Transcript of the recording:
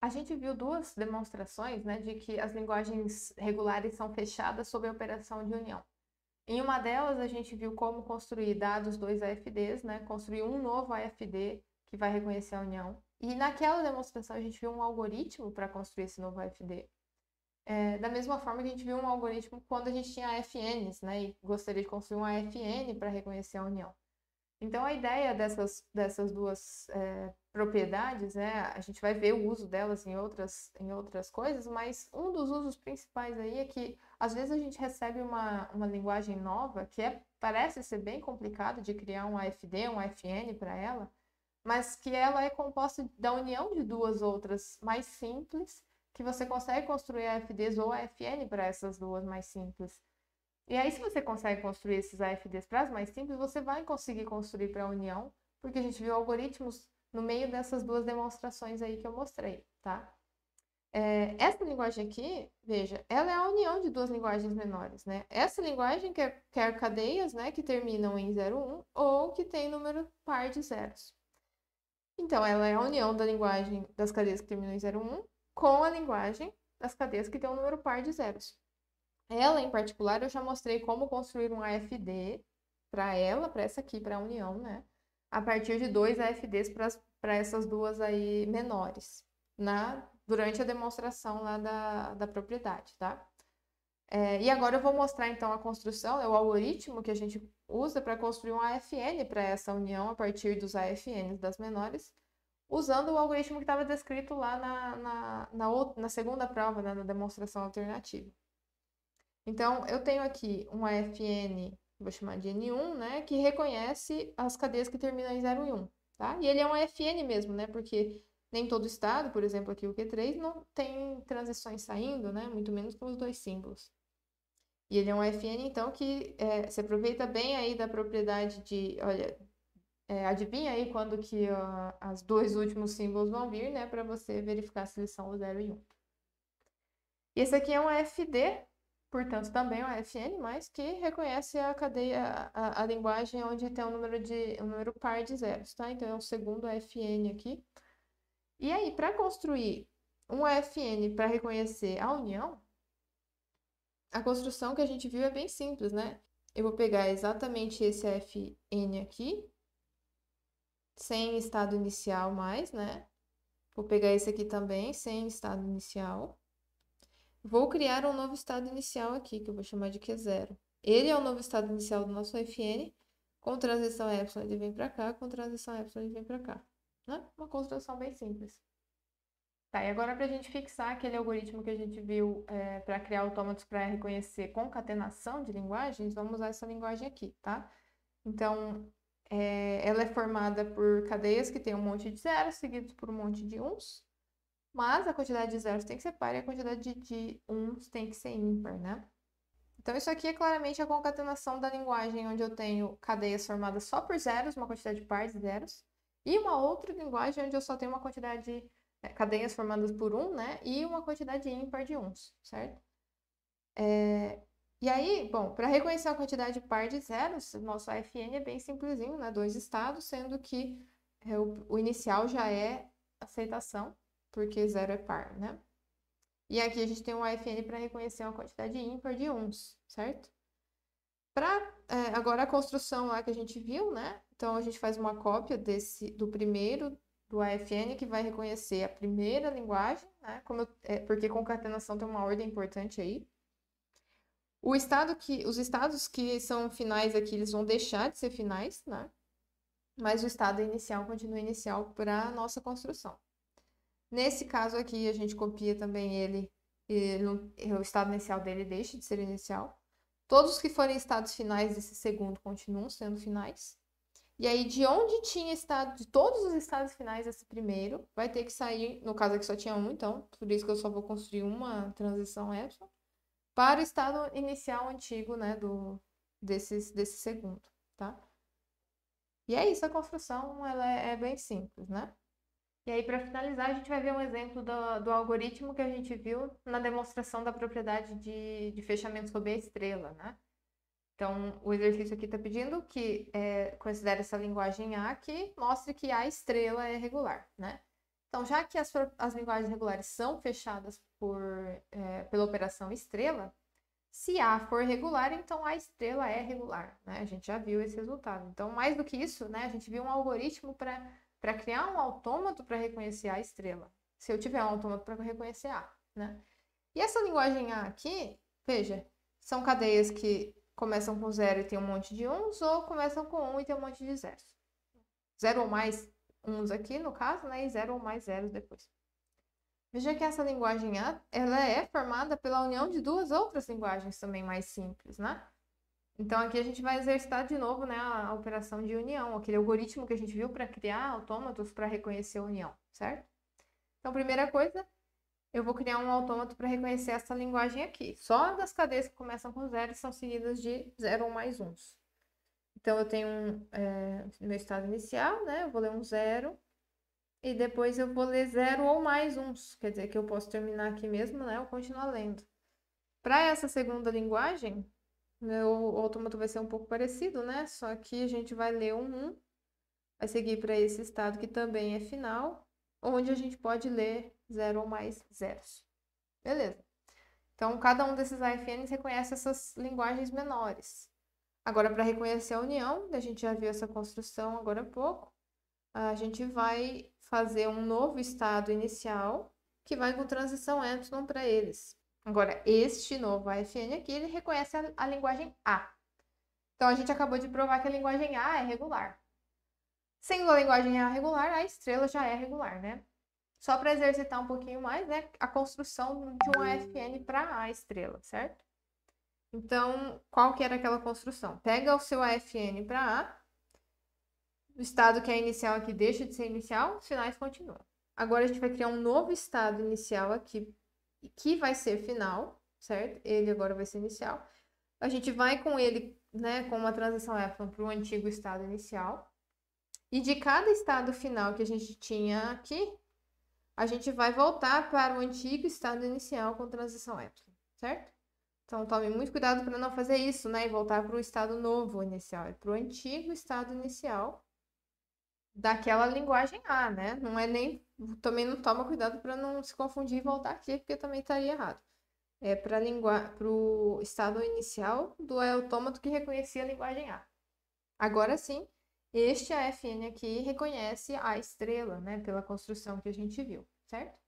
A gente viu duas demonstrações né, de que as linguagens regulares são fechadas sob a operação de união. Em uma delas, a gente viu como construir dados dois AFDs, né, construir um novo AFD que vai reconhecer a união. E naquela demonstração, a gente viu um algoritmo para construir esse novo AFD. É, da mesma forma que a gente viu um algoritmo quando a gente tinha AFNs, né, e gostaria de construir um AFN para reconhecer a união. Então, a ideia dessas, dessas duas é, propriedades, né, a gente vai ver o uso delas em outras, em outras coisas, mas um dos usos principais aí é que, às vezes, a gente recebe uma, uma linguagem nova que é, parece ser bem complicado de criar um AFD, um AFN para ela, mas que ela é composta da união de duas outras mais simples, que você consegue construir AFDs ou AFN para essas duas mais simples. E aí, se você consegue construir esses AFDs para as mais simples, você vai conseguir construir para a união, porque a gente viu algoritmos no meio dessas duas demonstrações aí que eu mostrei, tá? É, essa linguagem aqui, veja, ela é a união de duas linguagens menores, né? Essa linguagem quer, quer cadeias, né, que terminam em 0, 1 ou que tem número par de zeros. Então, ela é a união da linguagem das cadeias que terminam em 0, 1 com a linguagem das cadeias que tem um número par de zeros. Ela, em particular, eu já mostrei como construir um AFD para ela, para essa aqui, para a União, né? A partir de dois AFDs para essas duas aí menores, na, durante a demonstração lá da, da propriedade, tá? É, e agora eu vou mostrar então a construção, é o algoritmo que a gente usa para construir um AFN para essa união a partir dos AFNs das menores, usando o algoritmo que estava descrito lá na, na, na, outra, na segunda prova, né, na demonstração alternativa. Então, eu tenho aqui uma FN, vou chamar de N1, né, que reconhece as cadeias que terminam em 0 e 1, tá? E ele é um FN mesmo, né, porque nem todo estado, por exemplo, aqui o Q3, não tem transições saindo, né, muito menos com os dois símbolos. E ele é um FN, então, que é, se aproveita bem aí da propriedade de, olha, é, adivinha aí quando que ó, as dois últimos símbolos vão vir, né, para você verificar se eles são o 0 e 1. Esse aqui é um FD, portanto, também o AFN, mas que reconhece a cadeia, a, a linguagem onde tem um número, de, um número par de zeros, tá? Então, é o segundo AFN aqui. E aí, para construir um AFN para reconhecer a união, a construção que a gente viu é bem simples, né? Eu vou pegar exatamente esse AFN aqui, sem estado inicial mais, né? Vou pegar esse aqui também, sem estado inicial. Vou criar um novo estado inicial aqui, que eu vou chamar de Q0. Ele é o novo estado inicial do nosso FN. Com transição Y ele vem para cá, com transição Y ele vem para cá. Né? Uma construção bem simples. Tá, e agora para a gente fixar aquele algoritmo que a gente viu é, para criar autômatos para reconhecer concatenação de linguagens, vamos usar essa linguagem aqui, tá? Então, é, ela é formada por cadeias que tem um monte de zeros seguidos por um monte de uns, mas a quantidade de zeros tem que ser par e a quantidade de uns tem que ser ímpar, né? Então, isso aqui é claramente a concatenação da linguagem, onde eu tenho cadeias formadas só por zeros, uma quantidade par de zeros, e uma outra linguagem onde eu só tenho uma quantidade, é, cadeias formadas por um, né? E uma quantidade ímpar de uns, certo? É, e aí, bom, para reconhecer a quantidade par de zeros, nosso AFN é bem simplesinho, né? Dois estados, sendo que é, o, inicial já é aceitação porque zero é par, né? E aqui a gente tem um AFN para reconhecer uma quantidade ímpar de uns, certo? Pra, é, agora a construção lá que a gente viu, né? Então a gente faz uma cópia desse do primeiro do AFN que vai reconhecer a primeira linguagem, né? Como eu, é, porque concatenação tem uma ordem importante aí. O estado que, os estados que são finais aqui, eles vão deixar de ser finais, né? Mas o estado inicial continua inicial para a nossa construção. Nesse caso aqui, a gente copia também ele, eh, no, eh, o estado inicial dele deixa de ser inicial. Todos que forem estados finais desse segundo continuam sendo finais. E aí, de onde tinha estado, de todos os estados finais desse primeiro, vai ter que sair, no caso aqui só tinha um, então, por isso que eu só vou construir uma transição epsilon, para o estado inicial antigo, né, do, desse, desse segundo, tá? E é isso, a construção, ela é, é bem simples, né? E aí, para finalizar, a gente vai ver um exemplo do, do, algoritmo que a gente viu na demonstração da propriedade de, de fechamento sob a estrela, né? Então, o exercício aqui está pedindo que é, considere essa linguagem A que mostre que a estrela é regular, né? Então, já que as, as linguagens regulares são fechadas por, é, pela operação estrela, se A for regular, então a estrela é regular, né? A gente já viu esse resultado. Então, mais do que isso, né? A gente viu um algoritmo para para criar um autômato para reconhecer a estrela. Se eu tiver um autômato para reconhecer A, né? E essa linguagem A aqui, veja, são cadeias que começam com zero e tem um monte de uns, ou começam com um e tem um monte de zeros. Zero ou mais uns aqui, no caso, né? E zero ou mais zeros depois. Veja que essa linguagem A, ela é formada pela união de duas outras linguagens também mais simples, né? Então aqui a gente vai exercitar de novo né, a operação de união, aquele algoritmo que a gente viu para criar autômatos para reconhecer a união, certo? Então, primeira coisa, eu vou criar um autômato para reconhecer essa linguagem aqui. Só das cadeias que começam com zero são seguidas de zero ou mais uns. Então, eu tenho um, é, meu estado inicial, né? Eu vou ler um zero e depois eu vou ler zero ou mais uns. Quer dizer que eu posso terminar aqui mesmo, né? Ou continuar lendo. Para essa segunda linguagem, meu autômato vai ser um pouco parecido, né? Só que a gente vai ler um 1, vai seguir para esse estado que também é final, onde a gente pode ler zero ou mais zeros. Beleza. Então, cada um desses AFNs reconhece essas linguagens menores. Agora, para reconhecer a união, a gente já viu essa construção agora há pouco, a gente vai fazer um novo estado inicial que vai com transição epsilon para eles. Agora, este novo AFN aqui, ele reconhece a, a linguagem A. Então, a gente acabou de provar que a linguagem A é regular. Sendo a linguagem A regular, a estrela já é regular, né? Só para exercitar um pouquinho mais, né? A construção de um AFN para A estrela, certo? Então, qual que era aquela construção? Pega o seu AFN para A, o estado que é inicial aqui deixa de ser inicial, os sinais continuam. Agora, a gente vai criar um novo estado inicial aqui que vai ser final, certo? Ele agora vai ser inicial. A gente vai com ele, né, com uma transição éflon para o antigo estado inicial. E de cada estado final que a gente tinha aqui, a gente vai voltar para o antigo estado inicial com transição éflon, certo? Então, tome muito cuidado para não fazer isso, né? E voltar para o estado novo inicial, é para o antigo estado inicial daquela linguagem A, né? Não é nem. Também não toma cuidado para não se confundir e voltar aqui, porque também estaria errado. É para lingua... o estado inicial do autômato que reconhecia a linguagem A. Agora sim, este AFN aqui reconhece a estrela, né? Pela construção que a gente viu, certo?